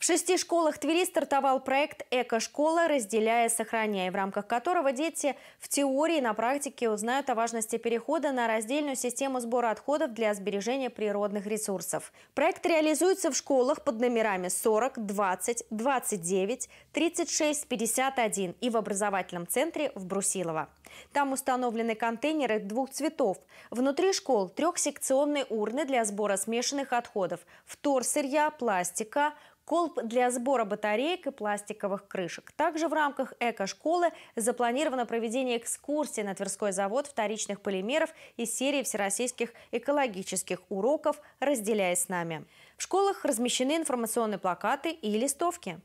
В шести школах Твери стартовал проект «Эко-школа. Разделяя, сохраняя», в рамках которого дети в теории и на практике узнают о важности перехода на раздельную систему сбора отходов для сбережения природных ресурсов. Проект реализуется в школах под номерами 40, 20, 29, 36, 51 и в образовательном центре в Брусилово. Там установлены контейнеры двух цветов. Внутри школ трехсекционные урны для сбора смешанных отходов, втор сырья, пластика, колб для сбора батареек и пластиковых крышек. Также в рамках эко-школы запланировано проведение экскурсии на Тверской завод вторичных полимеров и серии всероссийских экологических уроков «Разделяй с нами». В школах размещены информационные плакаты и листовки.